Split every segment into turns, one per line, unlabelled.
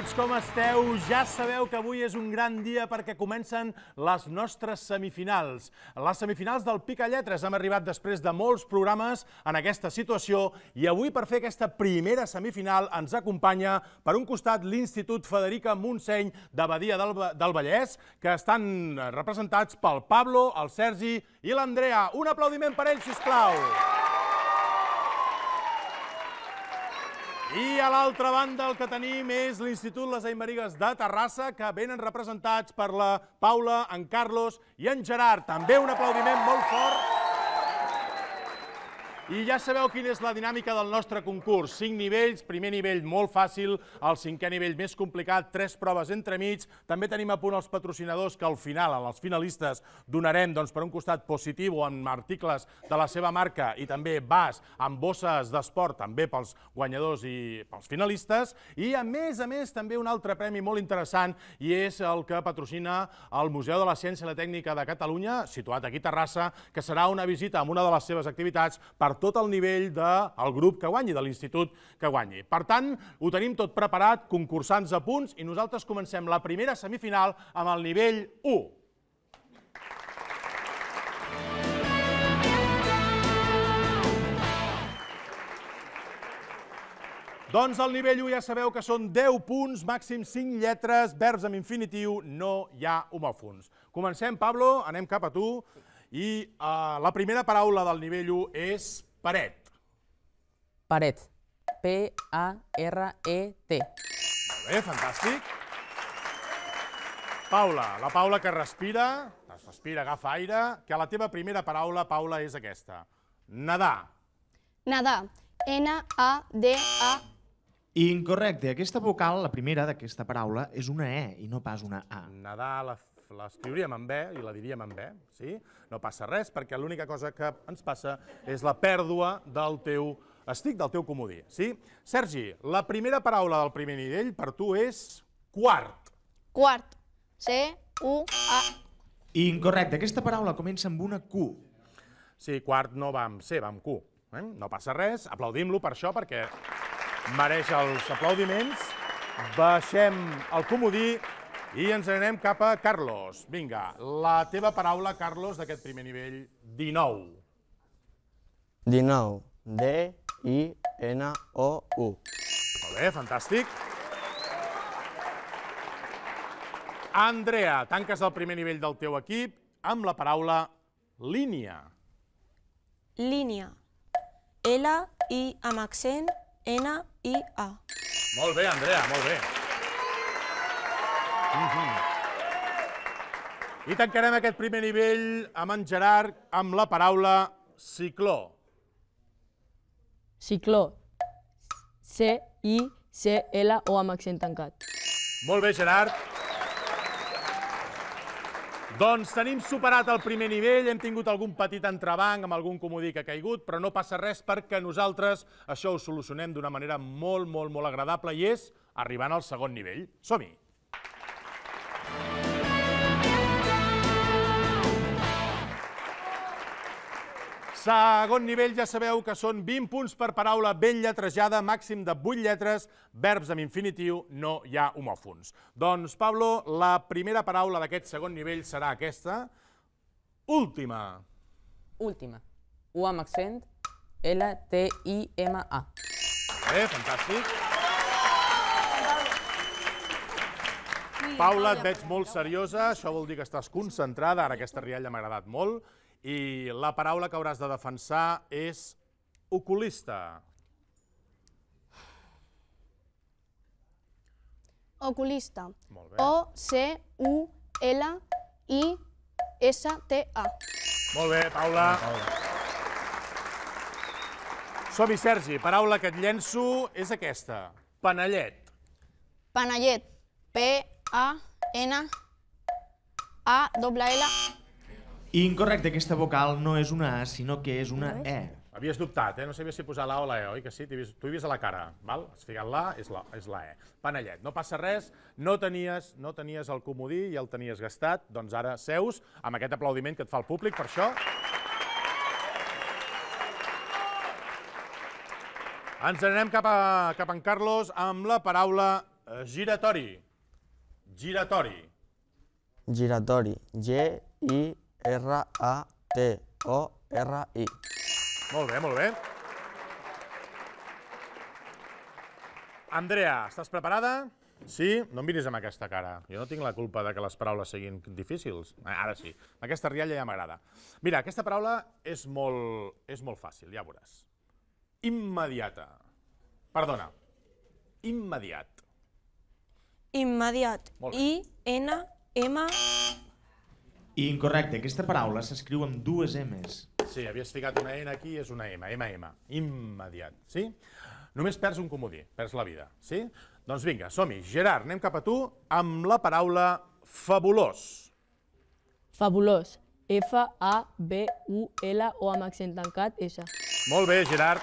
benvinguts, com esteu? Ja sabeu que avui és un gran dia perquè comencen les nostres semifinals. Les semifinals del Pica Lletres hem arribat després de molts programes en aquesta situació i avui per fer aquesta primera semifinal ens acompanya per un costat l'Institut Federica Montseny de Badia del, Vallès que estan representats pel Pablo, el Sergi i l'Andrea. Un aplaudiment per ells, sisplau! Aplausos! I a l'altra banda el que tenim és l'Institut Les Aimerigues de Terrassa, que venen representats per la Paula, en Carlos i en Gerard. També un aplaudiment molt fort i ja sabeu quina és la dinàmica del nostre concurs. Cinc nivells, primer nivell molt fàcil, el cinquè nivell més complicat, tres proves entremig. També tenim a punt els patrocinadors que al final, a finalistes, donarem doncs, per un costat positiu amb articles de la seva marca i també vas amb bosses d'esport, també pels guanyadors i pels finalistes. I a més a més també un altre premi molt interessant i és el que patrocina el Museu de la Ciència i la Tècnica de Catalunya, situat aquí a Terrassa, que serà una visita amb una de les seves activitats per tot el nivell del grup que guanyi, de l'institut que guanyi. Per tant, ho tenim tot preparat, concursants a punts, i nosaltres comencem la primera semifinal amb el nivell 1. Doncs al nivell 1 ja sabeu que són 10 punts, màxim 5 lletres, verbs amb infinitiu, no hi ha homòfons. Comencem, Pablo, anem cap a tu. I eh, la primera paraula del nivell 1 és Paret. Paret. P-A-R-E-T. Molt bé, fantàstic. Paula, la Paula que respira, respira, agafa aire, que la teva primera paraula, Paula, és aquesta. Nadar.
Nadar. N-A-D-A.
Incorrecte. Aquesta vocal, la primera d'aquesta paraula, és una E i no pas una A.
Nadar, la l'escriuríem amb B i la diríem amb B, sí? No passa res, perquè l'única cosa que ens passa és la pèrdua del teu estic, del teu comodí, sí? Sergi, la primera paraula del primer nivell per tu és quart.
Quart.
C-U-A.
Incorrecte. Aquesta paraula comença amb una Q. Sí, quart no va amb C, va amb Q. Eh? No passa res, aplaudim-lo per això, perquè mereix els aplaudiments. Baixem el comodí i ens anem cap a Carlos. Vinga, la teva paraula, Carlos, d'aquest primer nivell, 19.
19. D-I-N-O-U. Molt
bé, fantàstic. Andrea, tanques el primer nivell del teu equip amb la paraula línia.
Línia. L-I amb accent, N-I-A.
Molt bé, Andrea, molt bé. Mhm. I tancarem aquest primer nivell amb en Gerard amb la paraula cicló. Cicló.
C-I-C-L o amb accent tancat.
Molt bé, Gerard. Doncs tenim superat el primer nivell, hem tingut algun petit entrebanc amb algun comodí que ha caigut, però no passa res perquè nosaltres això ho solucionem d'una manera molt, molt, molt agradable i és arribant al segon nivell. Som-hi! Segon nivell, ja sabeu que són 20 punts per paraula ben lletrejada, màxim de 8 lletres, verbs amb infinitiu, no hi ha homòfons. Doncs, Pablo, la primera paraula d'aquest segon nivell serà aquesta. Última. Última.
U amb accent, L-T-I-M-A.
Bé, fantàstic. Paula, et veig molt seriosa, això vol dir que estàs concentrada, ara aquesta rialla m'ha agradat molt. I la paraula que hauràs de defensar és oculista.
Oculista. O-C-U-L-I-S-T-A.
Molt bé, Paula. Som-hi, Sergi. Paraula que et llenço és aquesta. Panellet.
Panellet. P-A-N-A-L-L-E-T.
Incorrecte, aquesta vocal no és una A, sinó que és una E.
Havies dubtat, eh? No sabies si posar l'A o la E, oi que sí? T'ho he, vist a la cara, val? Has ficat l'A, és, la, és la E. Panellet, no passa res, no tenies, no tenies el comodí i ja el tenies gastat, doncs ara seus amb aquest aplaudiment que et fa el públic, per això... Ens anem cap a, cap a en Carlos amb la paraula eh, giratori. Giratori.
Giratori. G-I-R-A-T-O-R-I. R-A-T-O-R-I.
Molt bé, molt bé. Andrea, estàs preparada? Sí? No em miris amb aquesta cara. Jo no tinc la culpa de que les paraules siguin difícils. Ara sí. Aquesta rialla ja m'agrada. Mira, aquesta paraula és molt, és molt fàcil, ja veuràs. Immediata. Perdona. Immediat.
Immediat. I-N-M... e
i incorrecte, aquesta paraula s'escriu amb dues M's. Sí, havies ficat una N aquí, és una M, M, M, immediat, sí? Només perds un comodí, perds la vida, sí? Doncs vinga, som-hi. Gerard, anem cap a tu amb la paraula fabulós.
Fabulós. F-A-B-U-L-O amb accent tancat, S.
Molt bé, Gerard.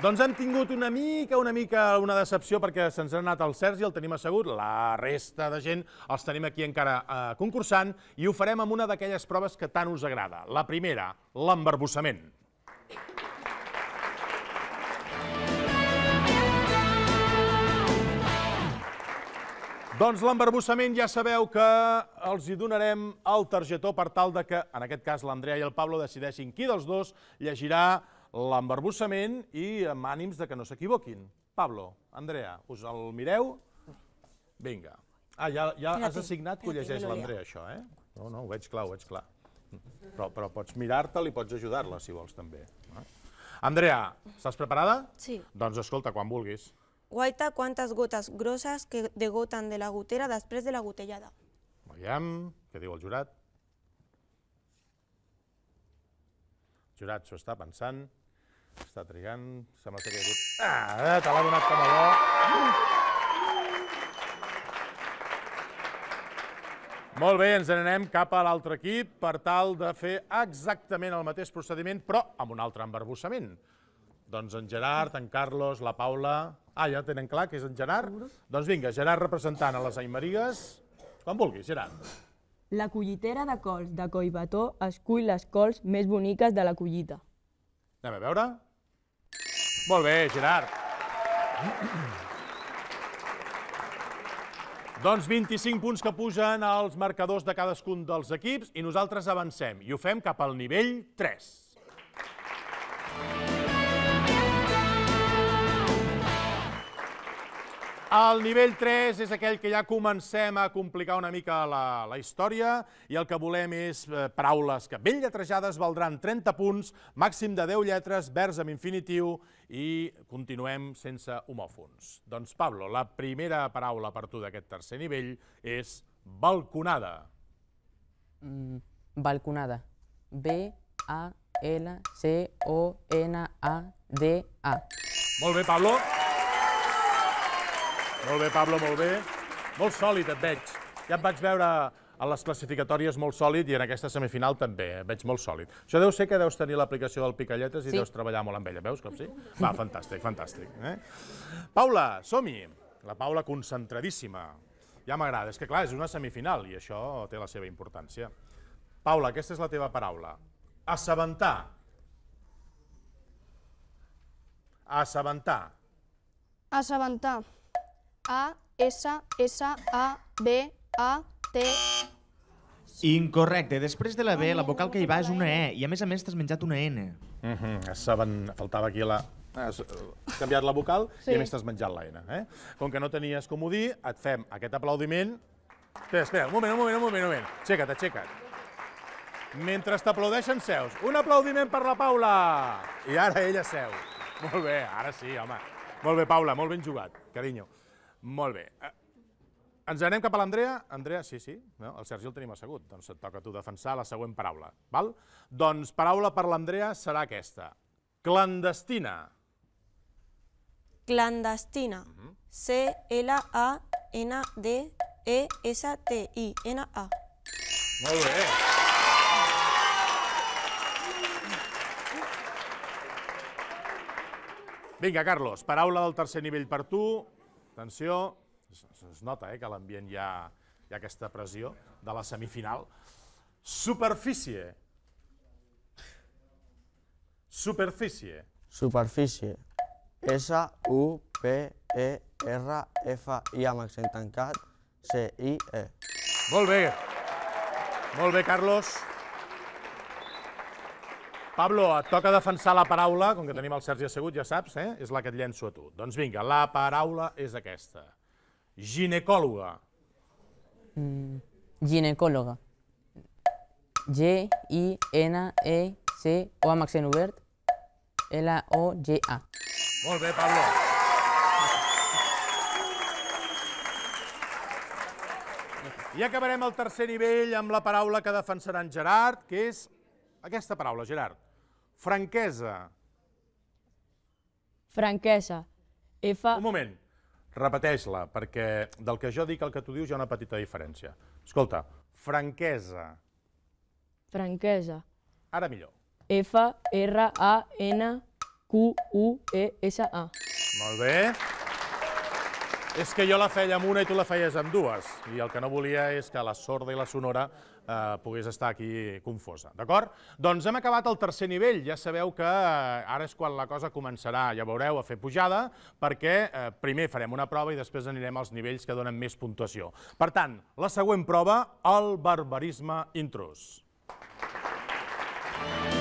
Doncs hem tingut una mica, una mica una decepció perquè se'ns ha anat el Sergi, el tenim assegut, la resta de gent els tenim aquí encara eh, concursant i ho farem amb una d'aquelles proves que tant us agrada. La primera, l'embarbussament. Doncs l'embarbussament ja sabeu que els hi donarem el targetó per tal de que, en aquest cas, l'Andrea i el Pablo decideixin qui dels dos llegirà l'embarbussament i amb ànims de que no s'equivoquin. Pablo, Andrea, us el mireu? Vinga. Ah, ja, ja has assignat que ho llegeix l'Andrea, això, eh? No, no, ho veig clar, ho veig clar. Però, però pots mirar tel i pots ajudar-la, si vols, també. Eh? Andrea, estàs preparada? Sí. Doncs escolta, quan vulguis.
Guaita quantes gotes grosses que degoten de la gotera després de la gotellada.
Veiem què diu el jurat. El jurat s'ho està pensant. Està trigant, sembla que hi ha hagut... Ah, te l'ha donat com a bo. Molt bé, ens n'anem cap a l'altre equip per tal de fer exactament el mateix procediment, però amb un altre embarbussament. Doncs en Gerard, en Carlos, la Paula... Ah, ja tenen clar que és en Gerard? Doncs vinga, Gerard representant a les Aimerigues. Quan vulguis, Gerard.
La collitera de cols de Collbató escull les cols més boniques de la collita.
Anem a veure. Molt bé, Gerard. doncs 25 punts que pugen als marcadors de cadascun dels equips i nosaltres avancem i ho fem cap al nivell 3. El nivell 3 és aquell que ja comencem a complicar una mica la, la història i el que volem és eh, paraules que ben lletrejades valdran 30 punts, màxim de 10 lletres, vers amb infinitiu i continuem sense homòfons. Doncs, Pablo, la primera paraula per tu d'aquest tercer nivell és balconada.
Mm, balconada. B-A-L-C-O-N-A-D-A.
Molt bé, Pablo. Molt bé, Pablo, molt bé. Molt sòlid et veig. Ja et vaig veure a les classificatòries molt sòlid i en aquesta semifinal també, eh? veig molt sòlid. Això deu ser que deus tenir l'aplicació del Picalletes i deus treballar molt amb ella, veus com sí? Va, fantàstic, fantàstic. Eh? Paula, som-hi! La Paula concentradíssima. Ja m'agrada, és que clar, és una semifinal i això té la seva importància. Paula, aquesta és la teva paraula. Assabentar. Assabentar.
Assabentar. A, S, S, A, B, A, T,
Incorrecte.
Després de la B, la vocal que hi va és una E, i a més a més t'has menjat una N. Mm
-hmm. Saben, faltava aquí la... Has canviat la vocal sí. i a més t'has menjat la N. Eh? Com que no tenies com ho dir, et fem aquest aplaudiment. Espera, espera, un moment, un moment, un moment. Un moment. Aixeca't, aixeca't. Mentre t'aplaudeixen seus. Un aplaudiment per la Paula! I ara ella seu. Molt bé, ara sí, home. Molt bé, Paula, molt ben jugat, carinyo. Molt bé. Eh, ens anem cap a l'Andrea. Andrea, sí, sí, no? el Sergi el tenim assegut. Doncs et toca a tu defensar la següent paraula. Val? Doncs paraula per l'Andrea serà aquesta. Clandestina.
Clandestina. Mm -hmm. C-L-A-N-D-E-S-T-I-N-A. E
Molt bé. Vinga, Carlos, paraula del tercer nivell per tu. Atenció. Es nota eh, que l'ambient hi, hi ha aquesta pressió de la semifinal. Superfície. Superfície.
Superfície. S-U-P-E-R-F-I amb accent tancat, C-I-E. Molt bé. Molt bé, Carlos.
Pablo, et toca defensar la paraula, com que tenim el Sergi assegut, ja saps, eh? és la que et llenço a tu. Doncs vinga, la paraula és aquesta. Ginecòloga.
Mm, ginecòloga. G-I-N-E-C o amb accent obert.
L-O-G-A. Molt bé, Pablo. I acabarem el tercer nivell amb la paraula que defensarà en Gerard, que és aquesta paraula, Gerard. Franquesa.
Franquesa.
F... Un moment repeteix-la, perquè del que jo dic al que tu dius hi ha una petita diferència. Escolta, franquesa.
Franquesa. Ara millor. F-R-A-N-Q-U-E-S-A. E
Molt bé. És que jo la feia amb una i tu la feies amb dues. I el que no volia és que la sorda i la sonora eh, pogués estar aquí confosa, d'acord? Doncs hem acabat el tercer nivell, ja sabeu que eh, ara és quan la cosa començarà, ja veureu, a fer pujada, perquè eh, primer farem una prova i després anirem als nivells que donen més puntuació. Per tant, la següent prova, el barbarisme intrus. Aplausos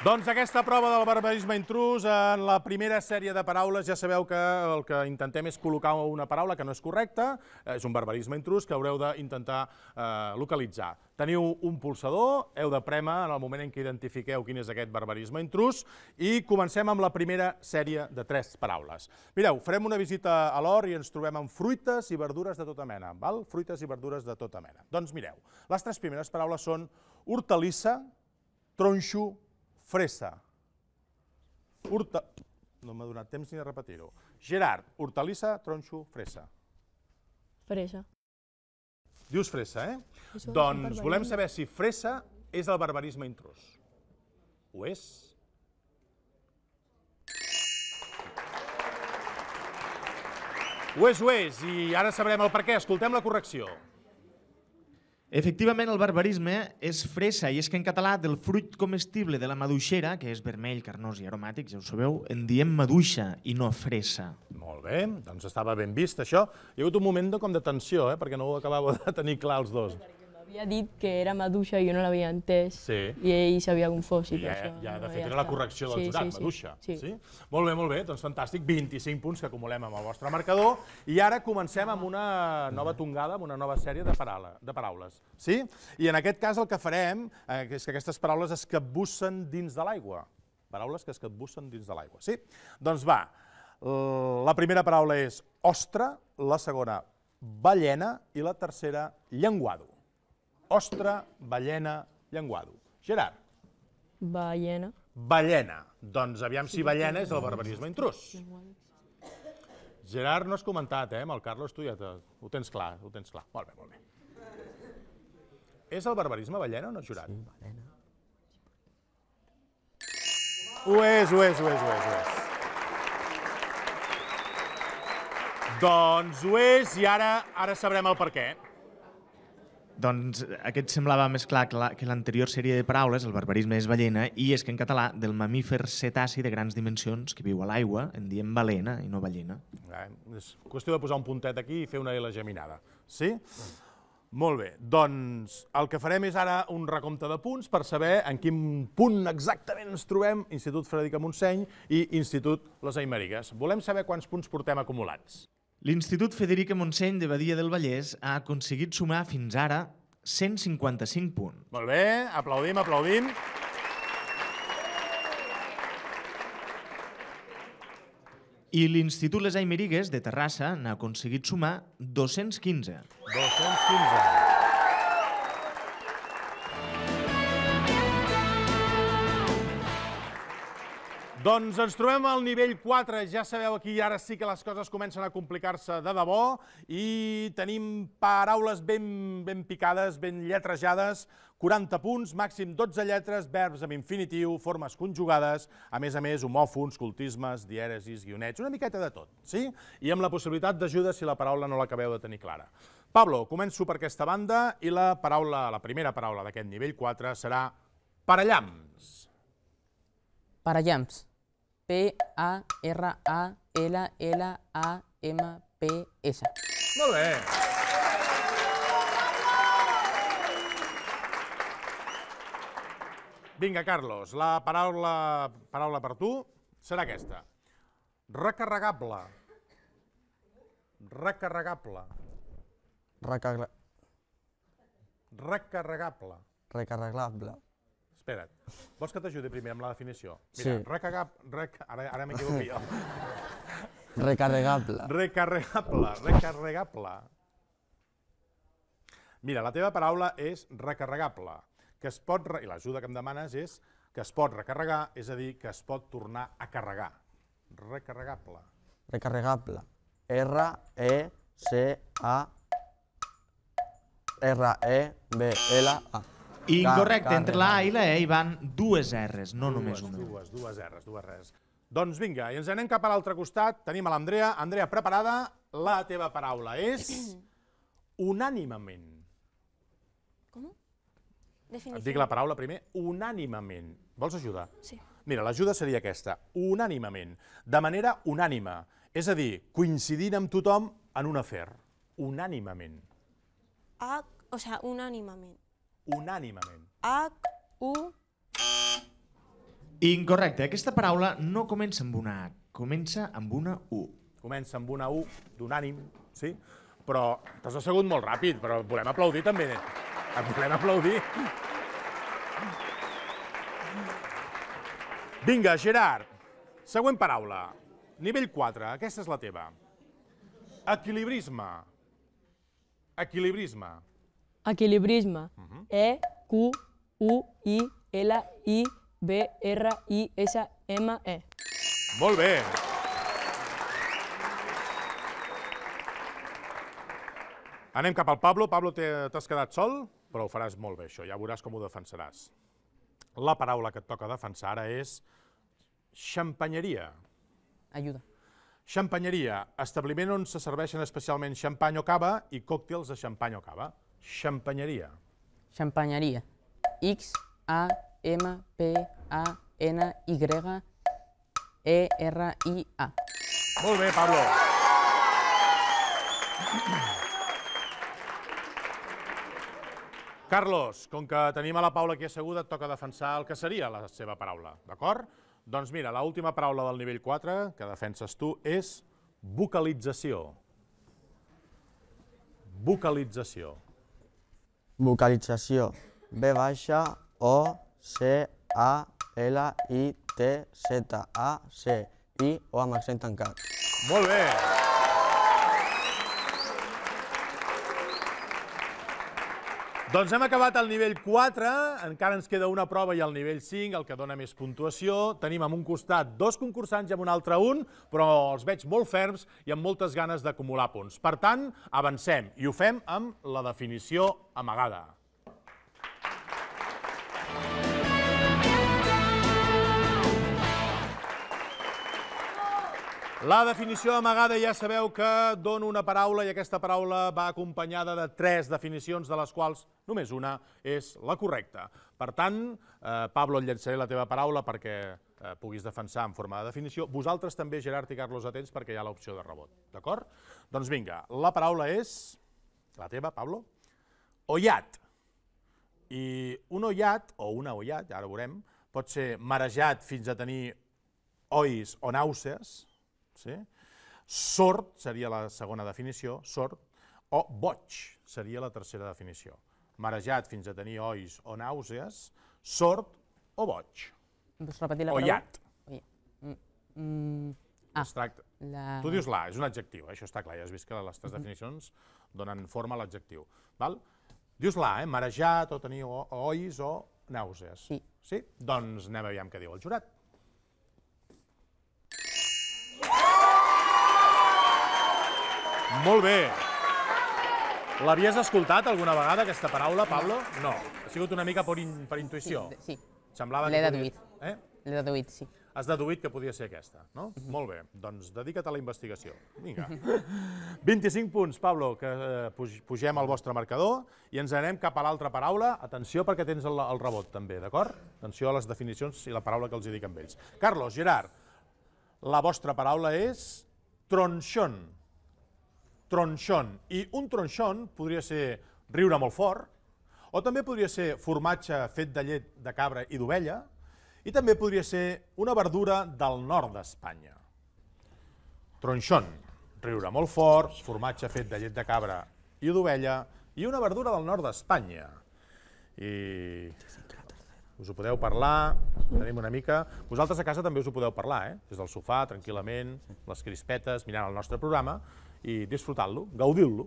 Doncs aquesta prova del barbarisme intrus, en la primera sèrie de paraules ja sabeu que el que intentem és col·locar una paraula que no és correcta, és un barbarisme intrus que haureu d'intentar eh, localitzar. Teniu un pulsador, heu de prema en el moment en què identifiqueu quin és aquest barbarisme intrus i comencem amb la primera sèrie de tres paraules. Mireu, farem una visita a l'or i ens trobem amb fruites i verdures de tota mena, val? fruites i verdures de tota mena. Doncs mireu, les tres primeres paraules són hortalissa, tronxo, fresa, Horta... No m'ha donat temps ni de repetir-ho. Gerard, hortalissa, tronxo, fresa. Fresa. Dius fresa, eh? doncs volem saber si fresa és el barbarisme intrus. Ho és? Ho és, ho és, i ara sabrem el per què. Escoltem la correcció.
Efectivament, el barbarisme és fressa i és que en català del fruit comestible de la maduixera, que és vermell, carnós i aromàtic, ja ho sabeu,
en diem maduixa i no fressa. Molt bé, doncs estava ben vist això. Hi ha hagut un moment de, com de tensió, eh? perquè no ho acabava de tenir clar els dos
havia dit que era maduixa i jo no l'havia entès sí. i ell s'havia confós i, i per això... Ja, no, de fet, era la correcció del sí, jurat, sí, sí. maduixa. Sí. sí.
Molt bé, molt bé, doncs fantàstic, 25 punts que acumulem amb el vostre marcador i ara comencem amb una nova tongada, amb una nova sèrie de, paraula, de paraules. Sí? I en aquest cas el que farem eh, és que aquestes paraules es capbussen dins de l'aigua. Paraules que es capbussen dins de l'aigua, sí? Doncs va, la primera paraula és ostra, la segona ballena i la tercera llenguado ostra, ballena, llenguado. Gerard.
Ballena.
Ballena. Doncs aviam si ballena és el barbarisme intrus. Gerard, no has comentat, eh, amb el Carlos, tu ja te, ho tens clar, ho tens clar. Molt bé, molt bé. És el barbarisme ballena o no, Gerard? Sí, ballena. Ho és, ho és, ho és, ho és, ho és. Doncs ho és i ara ara sabrem el per què.
Doncs aquest semblava més clar que l'anterior sèrie de paraules, el barbarisme és ballena, i és que en català, del mamífer cetaci de grans dimensions que viu a l'aigua, en diem balena i no ballena.
Ja, és qüestió de posar un puntet aquí i fer una L geminada, sí? Mm. Molt bé, doncs el que farem és ara un recompte de punts per saber en quin punt exactament ens trobem Institut Frederica Montseny i Institut Les Aimerigues. Volem saber quants punts portem acumulats. L'Institut Federica Montseny
de Badia del Vallès ha aconseguit sumar fins ara 155 punts.
Molt bé, aplaudim, aplaudim.
I l'Institut Les Aimerigues de Terrassa n'ha aconseguit sumar 215.
215. Doncs ens trobem al nivell 4, ja sabeu aquí ara sí que les coses comencen a complicar-se de debò i tenim paraules ben, ben picades, ben lletrejades, 40 punts, màxim 12 lletres, verbs amb infinitiu, formes conjugades, a més a més homòfons, cultismes, dièresis, guionets, una miqueta de tot, sí? I amb la possibilitat d'ajuda si la paraula no l'acabeu de tenir clara. Pablo, començo per aquesta banda i la paraula, la primera paraula d'aquest nivell 4 serà parellams.
Parellams. P-A-R-A-L-L-A-M-P-S.
Molt bé. Vinga, Carlos, la paraula, paraula per tu serà aquesta. Recarregable. Recarregable. Recarregable. Recarregable.
Recarregable.
Espera't. Vols que t'ajudi primer amb la definició? Mira, sí. recagab... Rec... Ara, ara m'equivoco jo.
Recarregable.
Recarregable, recarregable. Mira, la teva paraula és recarregable, que es pot... I l'ajuda que em demanes és que es pot recarregar, és a dir, que es pot tornar a carregar. Recarregable.
Recarregable. R-E-C-A... R-E-B-L-A. Incorrecte,
entre la A i la E hi van
dues R's, no dues, només una.
Dues, dues R's, dues R's. Doncs vinga, i ens anem cap a l'altre costat. Tenim a l'Andrea. Andrea, preparada? La teva paraula és... Unànimament. Com? Definició. Et dic la paraula primer. Unànimament. Vols ajudar? Sí. Mira, l'ajuda seria aquesta. Unànimament. De manera unànima. És a dir, coincidint amb tothom en un afer. Unànimament.
Ah, o sea, unànimament
unànimament.
H, U...
Incorrecte. Aquesta paraula no comença amb una H, comença amb una U.
Comença amb una U d'unànim, sí? Però t'has assegut molt ràpid, però volem aplaudir també. Et volem aplaudir. Vinga, Gerard. Següent paraula. Nivell 4, aquesta és la teva. Equilibrisme. Equilibrisme.
Equilibrisme. Uh -huh. E, Q, U, I, L, I, B, R, I, S, M, E.
Molt bé. Anem cap al Pablo. Pablo, t'has quedat sol, però ho faràs molt bé, això. Ja veuràs com ho defensaràs. La paraula que et toca defensar ara és xampanyeria. Ajuda. Xampanyeria, establiment on se serveixen especialment xampany o cava i còctels de xampany o cava. Xampanyeria. Xampanyeria.
X, A, M, P, A, N, Y, E,
R, I, A. Molt bé, Pablo. Carlos, com que tenim a la Paula aquí asseguda, et toca defensar el que seria la seva paraula, d'acord? Doncs mira, l'última última paraula del nivell 4 que defenses tu és vocalització. Vocalització.
Vocalització: B baixa, o, C, a, L, i, T, Z, a, C, i, o amb accent tancat.
Molt bé! Doncs hem acabat el nivell 4, encara ens queda una prova i el nivell 5, el que dona més puntuació. Tenim amb un costat dos concursants i amb un altre un, però els veig molt ferms i amb moltes ganes d'acumular punts. Per tant, avancem i ho fem amb la definició amagada. La definició amagada ja sabeu que dona una paraula i aquesta paraula va acompanyada de tres definicions de les quals només una és la correcta. Per tant, eh, Pablo, et llançaré la teva paraula perquè eh, puguis defensar en forma de definició. Vosaltres també, Gerard i Carlos, atents perquè hi ha l'opció de rebot, d'acord? Doncs vinga, la paraula és... La teva, Pablo? Ollat. I un ollat, o una ollat, ara ho veurem, pot ser marejat fins a tenir ois o nàusees, Sí? Eh? Sort seria la segona definició, sort, o boig seria la tercera definició. Marejat fins a tenir ois o nàusees, sort o boig. Pots repetir la paraula? O Mm, mm, ah, La... Tu dius la, és un adjectiu, eh? això està clar, ja has vist que les tres mhm. definicions donen forma a l'adjectiu. Dius la, eh? marejat o tenir ois o nàusees. Sí. Sí? Doncs anem a veure què diu el jurat. Molt bé. L'havies escoltat alguna vegada, aquesta paraula, Pablo? No. Ha sigut una mica per, in, per intuïció. Sí. sí. Semblava L'he deduït. Podia... Eh? L'he deduït, sí. Has deduït que podia ser aquesta, no? Mhm. Molt bé. Doncs dedica't a la investigació. Vinga. 25 punts, Pablo, que eh, pugem al vostre marcador i ens anem cap a l'altra paraula. Atenció perquè tens el, el rebot, també, d'acord? Atenció a les definicions i la paraula que els hi dic amb ells. Carlos, Gerard, la vostra paraula és tronxon tronxon. I un tronxon podria ser riure molt fort, o també podria ser formatge fet de llet de cabra i d'ovella, i també podria ser una verdura del nord d'Espanya. Tronxon, riure molt fort, formatge fet de llet de cabra i d'ovella, i una verdura del nord d'Espanya. I us ho podeu parlar, tenim una mica... Vosaltres a casa també us ho podeu parlar, eh? Des del sofà, tranquil·lament, les crispetes, mirant el nostre programa, i disfrutant-lo, gaudint-lo.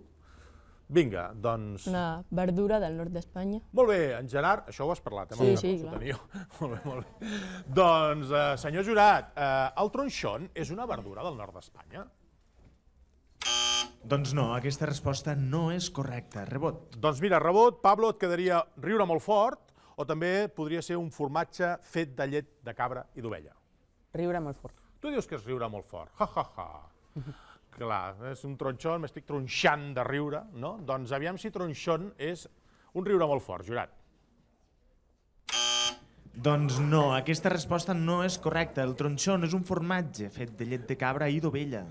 Vinga, doncs...
Una verdura del nord d'Espanya.
Molt bé, en Gerard, això ho has parlat, eh? Sí, sí, clar. molt bé, molt bé. doncs, eh, senyor Jurat, eh, el tronxon és una verdura del nord d'Espanya?
Doncs no, aquesta resposta no és correcta. Rebot.
Doncs mira, rebot, Pablo, et quedaria riure molt fort o també podria ser un formatge fet de llet de cabra i d'ovella. Riure molt fort. Tu dius que és riure molt fort. Ha, ha, ha. Clar, és un tronxon, m'estic tronxant de riure, no? Doncs aviam si tronxon és un riure molt fort, jurat.
Doncs no, aquesta resposta no és correcta. El tronxon és un formatge
fet de llet de cabra i d'ovella.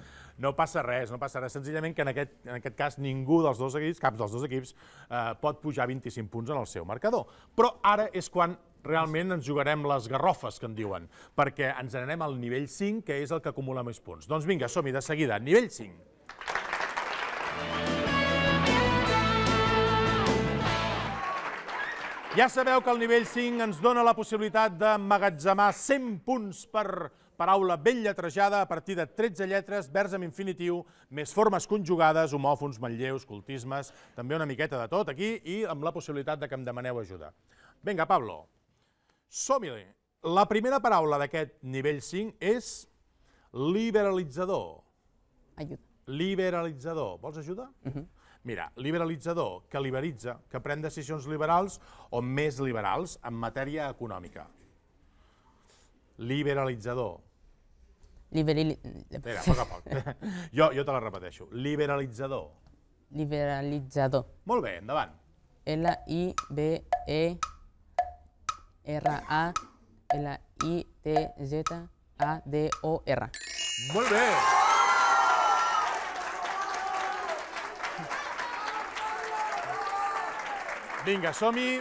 No passa res, no passa res. Senzillament que en aquest, en aquest cas ningú dels dos equips, cap dels dos equips, eh, pot pujar 25 punts en el seu marcador. Però ara és quan realment ens jugarem les garrofes, que en diuen, perquè ens anem al nivell 5, que és el que acumula més punts. Doncs vinga, som-hi de seguida. Nivell 5. Ja sabeu que el nivell 5 ens dona la possibilitat d'emmagatzemar 100 punts per paraula ben lletrejada a partir de 13 lletres, vers amb infinitiu, més formes conjugades, homòfons, manlleus, cultismes, també una miqueta de tot aquí i amb la possibilitat de que em demaneu ajuda. Vinga, Pablo. Som-hi! La primera paraula d'aquest nivell 5 és liberalitzador. Ajuda. Liberalitzador. Vols ajuda? Uh mhm. -huh. Mira, liberalitzador, que liberalitza, que pren decisions liberals o més liberals en matèria econòmica. Liberalitzador.
Liberalitzador. Espera, poc a poc.
jo, jo te la repeteixo. Liberalitzador.
Liberalitzador.
Molt bé, endavant.
L-I-B-E... R, A, L, I, T, Z, A, D, O, R.
Molt bé! Vinga, som-hi.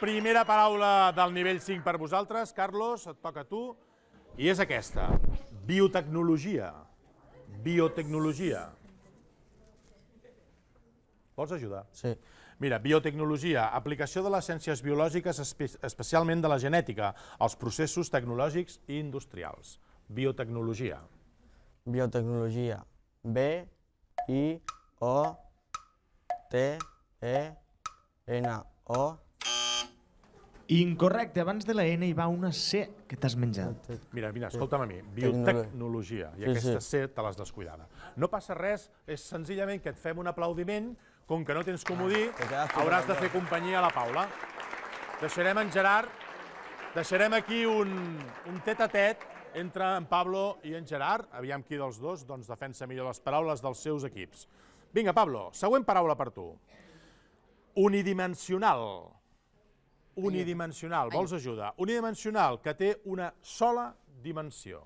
Primera paraula del nivell 5 per vosaltres. Carlos, et toca a tu. I és aquesta. Biotecnologia. Biotecnologia. Vols ajudar? Sí. Mira, biotecnologia, aplicació de les ciències biològiques, especialment de la genètica, als processos tecnològics i industrials. Biotecnologia.
Biotecnologia. B,
I, O,
T, E, N, O. Incorrecte, abans de la N hi va una C que t'has menjat.
Mira, mira, escolta'm a mi, biotecnologia, i aquesta C te l'has descuidada. No passa res, és senzillament que et fem un aplaudiment com que no tens comodí, ah, dir, hauràs de fer companyia a la Paula. Deixarem en Gerard, deixarem aquí un, un tet a tet entre en Pablo i en Gerard. Aviam qui dels dos doncs, defensa millor les paraules dels seus equips. Vinga, Pablo, següent paraula per tu. Unidimensional. Unidimensional, vols ajuda? Unidimensional, que té una sola dimensió.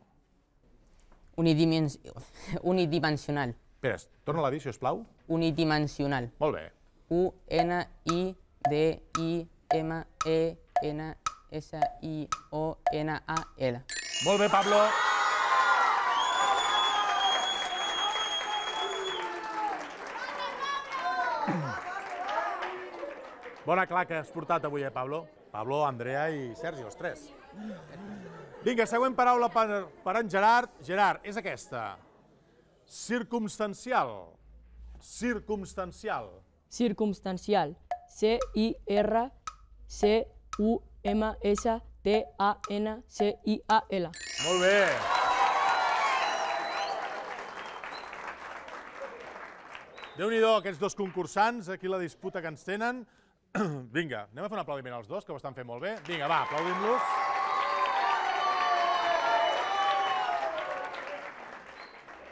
Unidimensional.
Espera, torna-la a dir, sisplau
unidimensional. Molt bé. U-N-I-D-I-M-E-N-S-I-O-N-A-L. Molt bé, Pablo.
Bona claca has portat avui, eh, Pablo? Pablo, Andrea i Sergi, els tres. Vinga, següent paraula per, per en Gerard. Gerard, és aquesta. Circumstancial. Circumstancial.
Circumstancial. C-I-R-C-U-M-S-T-A-N-C-I-A-L.
Molt bé. Déu-n'hi-do, aquests dos concursants, aquí la disputa que ens tenen. Vinga, anem a fer un aplaudiment als dos, que ho estan fent molt bé. Vinga, va, aplaudim-los. Aplaudim-los.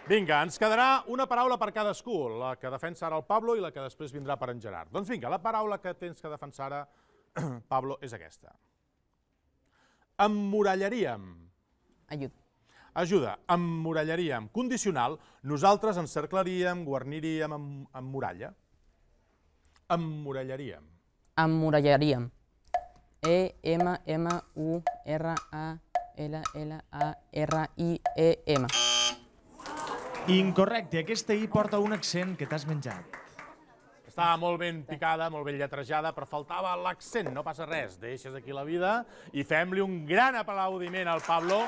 Vinga, ens quedarà una paraula per cadascú, la que defensa ara el Pablo i la que després vindrà per en Gerard. Doncs vinga, la paraula que tens que defensar ara, Pablo, és aquesta. Emmurallaríem. Ajut. Ajuda, emmurallaríem. Condicional, nosaltres encerclaríem, guarniríem amb, amb muralla. Emmurallaríem.
Emmurallaríem. E-M-M-U-R-A-L-L-A-R-I-E-M. -M -U -R -A -L -L -A -R -I -E -M.
Incorrecte, aquesta I porta un accent que t'has menjat.
Estava molt ben picada, molt ben lletrejada, però faltava l'accent, no passa res. Deixes aquí la vida i fem-li un gran aplaudiment al Pablo.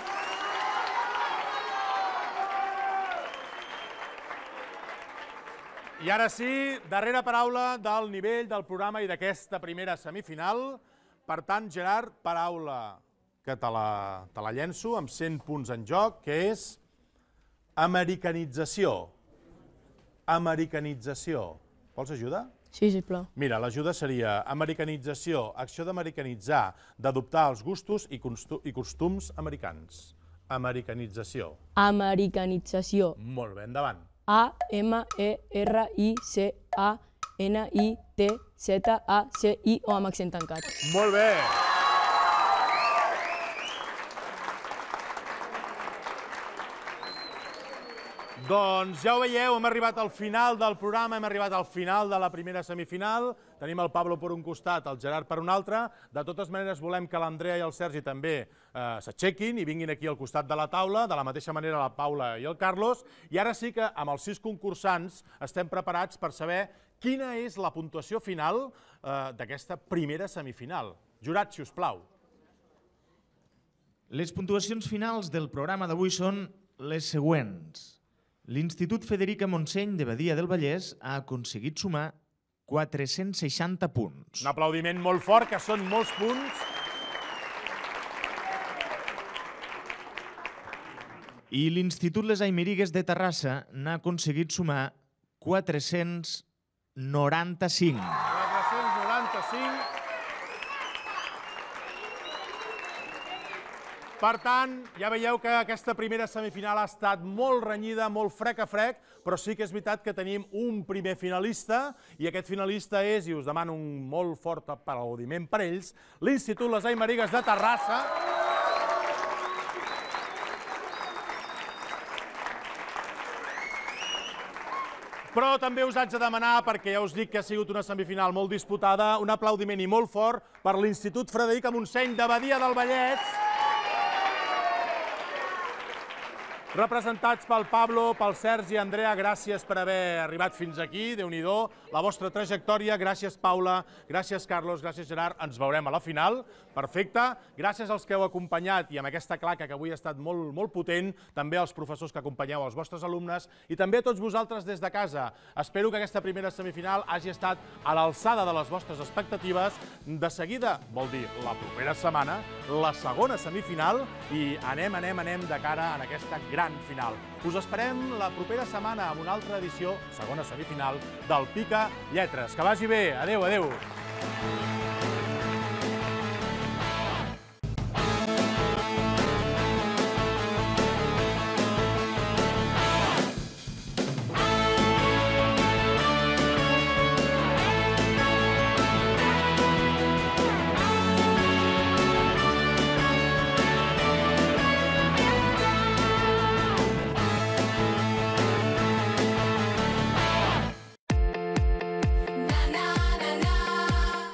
I ara sí, darrera paraula del nivell del programa i d'aquesta primera semifinal. Per tant, Gerard, paraula que te la, te la llenço amb 100 punts en joc, que és Americanització. Americanització. Vols ajuda? Sí, sí, plau. Mira, l'ajuda seria americanització, acció d'americanitzar, d'adoptar els gustos i, i costums americans. Americanització.
Americanització.
Molt bé, endavant.
A-M-E-R-I-C-A-N-I-T-Z-A-C-I o amb accent tancat.
Molt bé. Doncs ja ho veieu, hem arribat al final del programa, hem arribat al final de la primera semifinal. Tenim el Pablo per un costat, el Gerard per un altre. De totes maneres, volem que l'Andrea i el Sergi també eh, s'aixequin i vinguin aquí al costat de la taula, de la mateixa manera la Paula i el Carlos. I ara sí que amb els sis concursants estem preparats per saber quina és la puntuació final eh, d'aquesta primera semifinal. Jurat, si us plau.
Les puntuacions finals del programa d'avui són les següents. L'Institut Federica Montseny de Badia del Vallès ha aconseguit sumar 460 punts.
Un aplaudiment molt fort, que són molts punts.
I l'Institut Les Aimerigues de Terrassa n'ha aconseguit sumar 495.
Per tant, ja veieu que aquesta primera semifinal ha estat molt renyida, molt frec a frec, però sí que és veritat que tenim un primer finalista, i aquest finalista és, i us demano un molt fort aplaudiment per ells, l'Institut Les Aimerigues de Terrassa, Però també us haig de demanar, perquè ja us dic que ha sigut una semifinal molt disputada, un aplaudiment i molt fort per l'Institut Frederic Montseny de Badia del Vallès. representats pel Pablo, pel Sergi, Andrea, gràcies per haver arribat fins aquí, déu nhi la vostra trajectòria, gràcies Paula, gràcies Carlos, gràcies Gerard, ens veurem a la final, perfecte, gràcies als que heu acompanyat i amb aquesta claca que avui ha estat molt, molt potent, també als professors que acompanyeu els vostres alumnes i també a tots vosaltres des de casa. Espero que aquesta primera semifinal hagi estat a l'alçada de les vostres expectatives. De seguida, vol dir la propera setmana, la segona semifinal i anem, anem, anem de cara en aquesta gran gran final. Us esperem la propera setmana amb una altra edició, segona semifinal, del Pica Lletres. Que vagi bé. Adéu, adéu. Thank you.